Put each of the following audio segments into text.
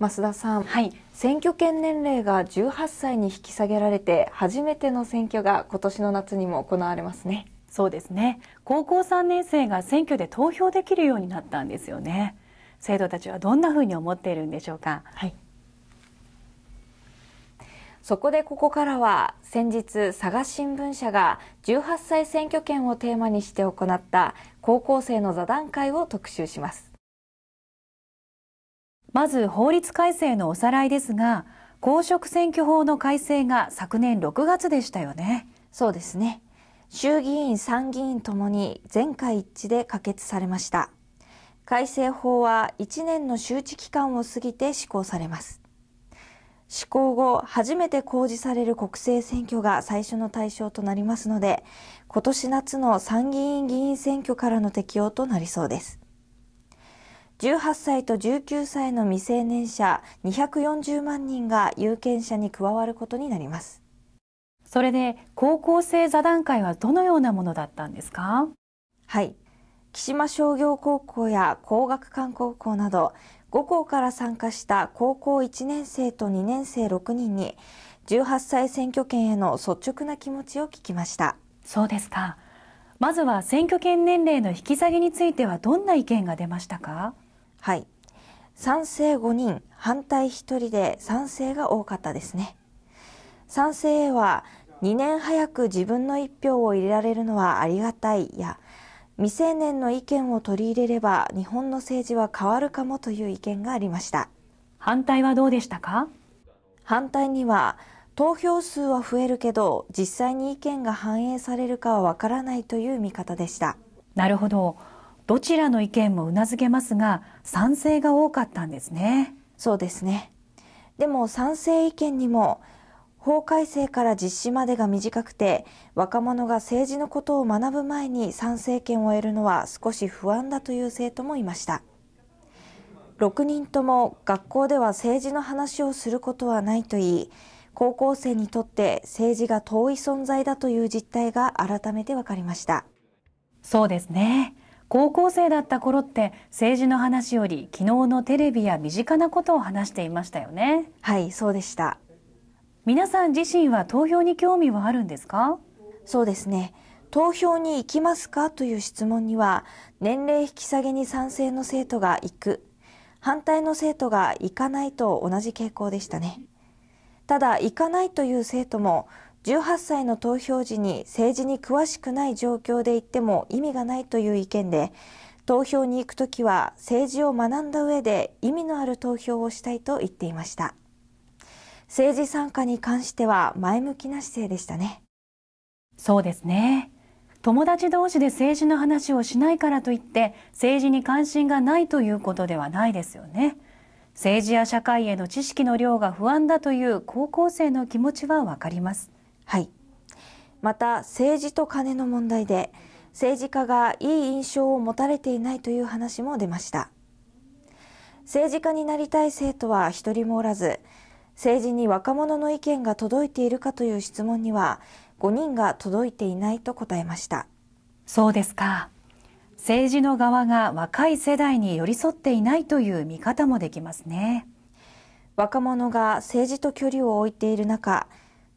増田さん、はい、選挙権年齢が18歳に引き下げられて初めての選挙が今年の夏にも行われますねそうですね高校3年生が選挙で投票できるようになったんですよね生徒たちはどんなふうに思っているんでしょうか、はい、そこでここからは先日佐賀新聞社が18歳選挙権をテーマにして行った高校生の座談会を特集しますまず法律改正のおさらいですが公職選挙法の改正が昨年6月でしたよねそうですね衆議院参議院ともに全会一致で可決されました改正法は1年の周知期間を過ぎて施行されます施行後初めて公示される国政選挙が最初の対象となりますので今年夏の参議院議員選挙からの適用となりそうです18歳と19歳の未成年者240万人が有権者に加わることになりますそれで高校生座談会はどのようなものだったんですかはい岸間商業高校や工学館高校など5校から参加した高校1年生と2年生6人に18歳選挙権への率直な気持ちを聞きましたそうですかまずは選挙権年齢の引き下げについてはどんな意見が出ましたかはい。賛成5人、反対1人で賛成が多かったですね。賛成 A は、2年早く自分の1票を入れられるのはありがたいや、未成年の意見を取り入れれば日本の政治は変わるかもという意見がありました。反対はどうでしたか反対には、投票数は増えるけど実際に意見が反映されるかはわからないという見方でしたなるほどどちらの意見もうなずけますが賛成が多かったんですねそうですねでも賛成意見にも法改正から実施までが短くて若者が政治のことを学ぶ前に参政権を得るのは少し不安だという生徒もいました6人とも学校では政治の話をすることはないと言い高校生にとって政治が遠い存在だという実態が改めて分かりましたそうですね高校生だった頃って政治の話より昨日のテレビや身近なことを話していましたよねはいそうでした皆さん自身は投票に興味はあるんですかそうですね投票に行きますかという質問には年齢引き下げに賛成の生徒が行く反対の生徒が行かないと同じ傾向でしたねただ行かないという生徒も18歳の投票時に政治に詳しくない状況で行っても意味がないという意見で投票に行くときは政治を学んだ上で意味のある投票をしたいと言っていました政治参加に関しては前向きな姿勢でしたねそうですね友達同士で政治の話をしないからといって政治に関心がないということではないですよね政治や社会への知識の量が不安だという高校生の気持ちはわかりますはい。また、政治と金の問題で、政治家がいい印象を持たれていないという話も出ました。政治家になりたい生徒は一人もおらず、政治に若者の意見が届いているかという質問には、5人が届いていないと答えました。そうですか。政治の側が若い世代に寄り添っていないという見方もできますね。若者が政治と距離を置いている中、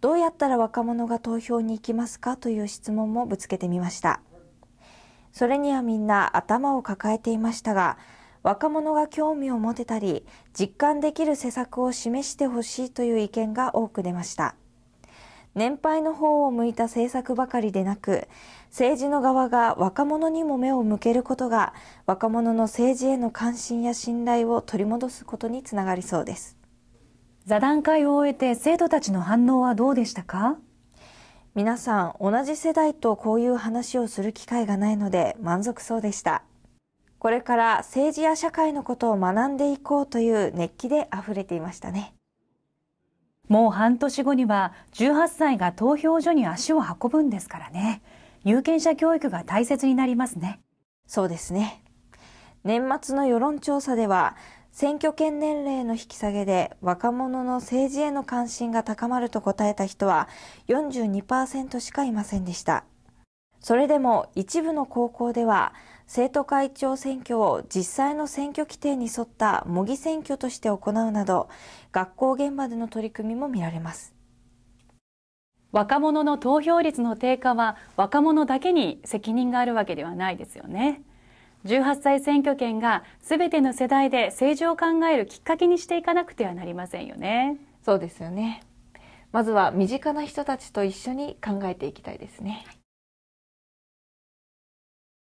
どうやったら若者が投票に行きますかという質問もぶつけてみましたそれにはみんな頭を抱えていましたが若者が興味を持てたり実感できる施策を示してほしいという意見が多く出ました年配の方を向いた政策ばかりでなく政治の側が若者にも目を向けることが若者の政治への関心や信頼を取り戻すことにつながりそうです座談会を終えて生徒たちの反応はどうでしたか皆さん同じ世代とこういう話をする機会がないので満足そうでしたこれから政治や社会のことを学んでいこうという熱気で溢れていましたねもう半年後には18歳が投票所に足を運ぶんですからね有権者教育が大切になりますねそうですね年末の世論調査では選挙権年齢の引き下げで若者の政治への関心が高まると答えた人は42%しかいませんでした。それでも一部の高校では生徒会長選挙を実際の選挙規定に沿った模擬選挙として行うなど学校現場での取り組みも見られます。若者の投票率の低下は若者だけに責任があるわけではないですよね。18歳選挙権が全ての世代で政治を考えるきっかけにしていかなくてはなりませんよね。そうですよね。まずは身近な人たちと一緒に考えていきたいですね。はい